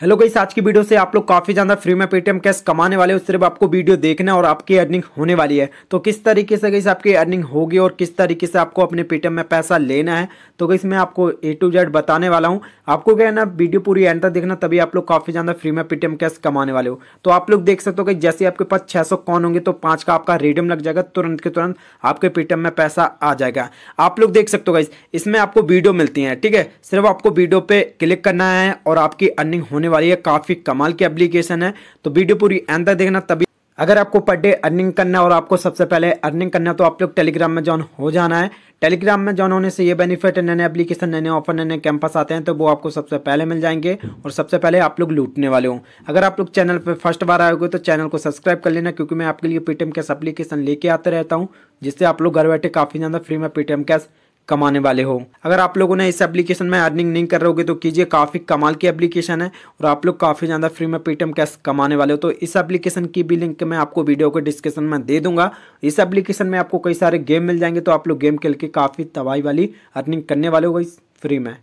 hello गई आज की वीडियो से आप लोग काफ़ी ज़्यादा फ्री में पेटीएम कैश कमाने वाले हो सिर्फ आपको वीडियो देखना और आपकी अर्निंग होने वाली है तो किस तरीके से गई आपकी अर्निंग होगी और किस तरीके से आपको अपने पेटीएम में पैसा लेना है तो गई मैं आपको ए टू जेड बताने वाला हूं आपको क्या है ना वीडियो पूरी एंड तक देखना तभी आप लोग काफ़ी ज़्यादा फ्री में पेटीएम कैश कमाने वाले हो तो आप लोग देख सकते हो गई जैसे आपके पास छह सौ कौन होंगे तो पांच का आपका रेडियम लग जाएगा तुरंत के तुरंत आपके पेटीएम में पैसा आ जाएगा आप लोग देख सकते हो गई इसमें आपको वीडियो मिलती है ठीक है सिर्फ आपको वीडियो पे क्लिक करना है और आपकी अर्निंग होने होने वाली है काफ़ी कमाल की एप्लीकेशन है तो वीडियो पूरी एंड तक देखना तभी अगर आपको पर डे अर्निंग करना है और आपको सबसे पहले अर्निंग करना है तो आप लोग टेलीग्राम में ज्वाइन हो जाना है टेलीग्राम में ज्वाइन होने से ये बेनिफिट है नए नए एप्लीकेशन नए नए ऑफर नए नए कैंपस आते हैं तो वो आपको सबसे पहले मिल जाएंगे और सबसे पहले आप लोग लूटने वाले हों अगर आप लोग चैनल पर फर्स्ट बार आएगे तो चैनल को सब्सक्राइब कर लेना क्योंकि मैं आपके लिए पेटीएम कैश एप्लीकेशन लेके आते रहता हूँ जिससे आप लोग घर बैठे काफ़ी ज़्यादा फ्री में पेटीएम कैश कमाने वाले हो अगर आप लोगों ने इस एप्लीकेशन में अर्निंग नहीं कर रहे तो कीजिए काफ़ी कमाल की एप्लीकेशन है और आप लोग काफ़ी ज़्यादा फ्री में पेटीएम कैश कमाने वाले हो तो इस एप्लीकेशन की भी लिंक मैं आपको वीडियो के डिस्क्रिप्शन में दे दूंगा इस एप्लीकेशन में आपको कई सारे गेम मिल जाएंगे तो आप लोग गेम खेल के काफ़ी तबाही वाली अर्निंग करने वाले हो गई फ्री में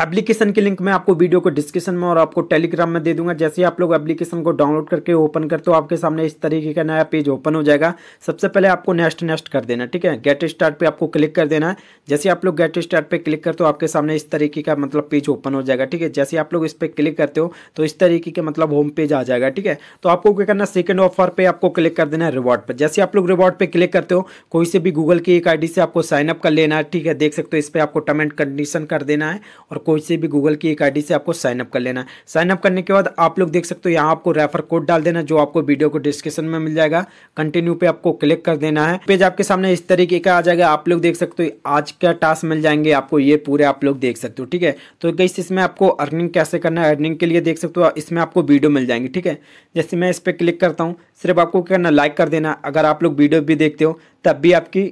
एप्लीकेशन की लिंक मैं आपको वीडियो को डिस्क्रिप्शन में और आपको टेलीग्राम में दे दूंगा जैसे ही आप लोग एप्लीकेशन को डाउनलोड करके ओपन कर तो आपके सामने इस तरीके का नया पेज ओपन हो जाएगा सबसे पहले आपको नेक्स्ट नेक्स्ट कर देना ठीक है गेट स्टार्ट पे आपको क्लिक कर देना है जैसे आप लोग गेट स्टार्ट पे क्लिक कर तो आपके सामने इस तरीके का मतलब पेज ओपन हो जाएगा ठीक है जैसे आप लोग इस पर क्लिक करते हो तो इस तरीके के मतलब होम पेज आ जाएगा ठीक है तो आपको क्या करना सेकेंड ऑफर पर आपको क्लिक कर देना है रिवॉर्ड पर जैसे आप लोग रिवॉर्ड पर क्लिक करते हो कोई से भी गूगल की एक आई से आपको साइनअप कर लेना है ठीक है देख सकते हो इस पर आपको टर्म एंड कंडीशन कर देना है और कोई से भी गूगल की एक आईडी से आपको साइनअप कर लेना है साइनअप करने के बाद आप लोग देख सकते हो यहाँ आपको रेफर कोड डाल देना जो आपको वीडियो को डिस्क्रिप्शन में मिल जाएगा कंटिन्यू पे आपको क्लिक कर देना है पेज आपके सामने इस तरीके का आ जाएगा आप लोग देख सकते हो आज क्या टास्क मिल जाएंगे आपको ये पूरे आप लोग देख सकते हो ठीक है तो गई इसमें आपको अर्निंग कैसे करना है अर्निंग के लिए देख सकते हो इसमें आपको वीडियो मिल जाएंगे ठीक है जैसे मैं इस पर क्लिक करता हूँ सिर्फ आपको क्या करना लाइक कर देना अगर आप लोग वीडियो भी देखते हो तब भी आपकी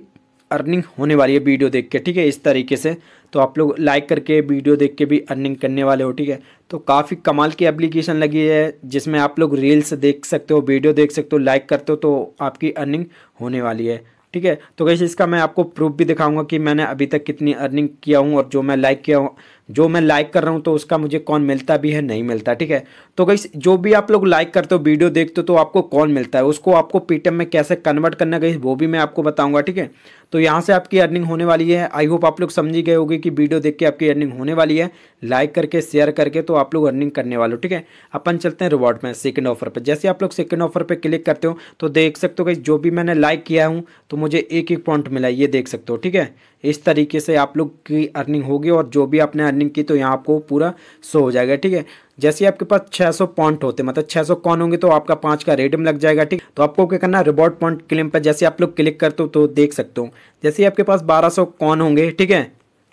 अर्निंग होने वाली है वीडियो देख के ठीक है इस तरीके से तो आप लोग लाइक करके वीडियो देख के भी अर्निंग करने वाले हो ठीक है तो काफ़ी कमाल की एप्लीकेशन लगी है जिसमें आप लोग रील्स देख सकते हो वीडियो देख सकते हो लाइक करते हो तो आपकी अर्निंग होने वाली है ठीक है तो कैसे इसका मैं आपको प्रूफ भी दिखाऊंगा कि मैंने अभी तक कितनी अर्निंग किया हूँ और जो मैं लाइक किया हूँ जो मैं लाइक कर रहा हूँ तो उसका मुझे कौन मिलता भी है नहीं मिलता ठीक है तो कई जो भी आप लोग लाइक करते हो वीडियो देखते हो तो आपको कौन मिलता है उसको आपको पेटीएम में कैसे कन्वर्ट करना गई वो भी मैं आपको बताऊँगा ठीक है तो यहाँ से आपकी अर्निंग होने वाली है आई होप आप लोग समझी गए होगी कि वीडियो देख के आपकी अर्निंग होने वाली है लाइक करके शेयर करके तो आप लोग अर्निंग करने वाले हो ठीक है अपन चलते हैं रिवॉर्ड में सेकंड ऑफर पर जैसे आप लोग सेकंड ऑफर पर क्लिक करते हो तो देख सकते हो कि जो भी मैंने लाइक किया हूँ तो मुझे एक एक पॉइंट मिला ये देख सकते हो ठीक है इस तरीके से आप लोग की अर्निंग होगी और जो भी आपने अर्निंग की तो यहाँ आपको पूरा शो हो जाएगा ठीक है जैसे आपके पास 600 पॉइंट होते मतलब 600 कौन होंगे तो आपका पाँच का रेडियम लग जाएगा ठीक तो आपको क्या करना रिवॉर्ड पॉइंट क्लेम पर जैसे आप लोग क्लिक करते हो तो देख सकते हो जैसे आपके पास 1200 कौन होंगे ठीक है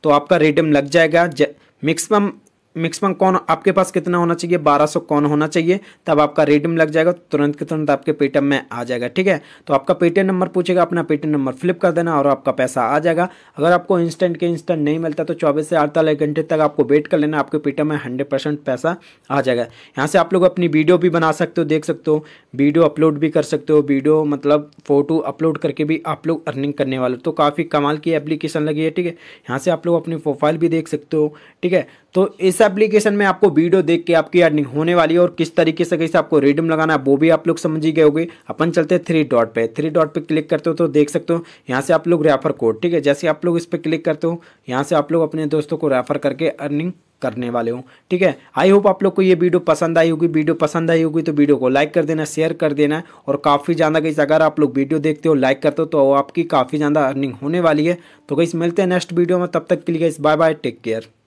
तो आपका रेडियम लग जाएगा मैक्सिमम मैक्सिमम कौन आपके पास कितना होना चाहिए 1200 कौन होना चाहिए तब आपका रेडियम लग जाएगा तो तुरंत के तुरंत आपके पेटीएम में आ जाएगा ठीक है तो आपका पेटीएम नंबर पूछेगा अपना पेटीएम नंबर फ्लिप कर देना और आपका पैसा आ जाएगा अगर आपको इंस्टेंट के इंस्टेंट नहीं मिलता तो चौबीस से अड़तालीस घंटे तक आपको वेट कर लेना आपके पेटीएम में हंड्रेड पैसा आ जाएगा यहाँ से आप लोग अपनी वीडियो भी बना सकते हो देख सकते हो वीडियो अपलोड भी कर सकते हो वीडियो मतलब फोटो अपलोड करके भी आप लोग अर्निंग करने वाले तो काफ़ी कमाल की एप्लीकेशन लगी है ठीक है यहाँ से आप लोग अपनी प्रोफाइल भी देख सकते हो ठीक है तो इस एप्लीकेशन में आपको वीडियो देख के आपकी अर्निंग होने वाली है और किस तरीके से कैसे आपको रेडियम लगाना है वो भी आप लोग समझ ही गए होंगे अपन चलते हैं थ्री डॉट पे थ्री डॉट पे क्लिक करते हो तो देख सकते हो यहाँ से आप लोग रेफर कोड ठीक है जैसे आप लोग इस पर क्लिक करते हो यहाँ से आप लोग अपने दोस्तों को रेफर करके अर्निंग करने वाले हूँ ठीक है आई होप आप लोग को ये वीडियो पसंद आई होगी वीडियो पसंद आई होगी तो वीडियो को लाइक कर देना शेयर कर देना और काफ़ी ज़्यादा कहीं अगर आप लोग वीडियो देखते हो लाइक करते हो तो आपकी काफ़ी ज़्यादा अर्निंग होने वाली है तो कहीं मिलते हैं नेक्स्ट वीडियो में तब तक के लिए बाय बाय टेक केयर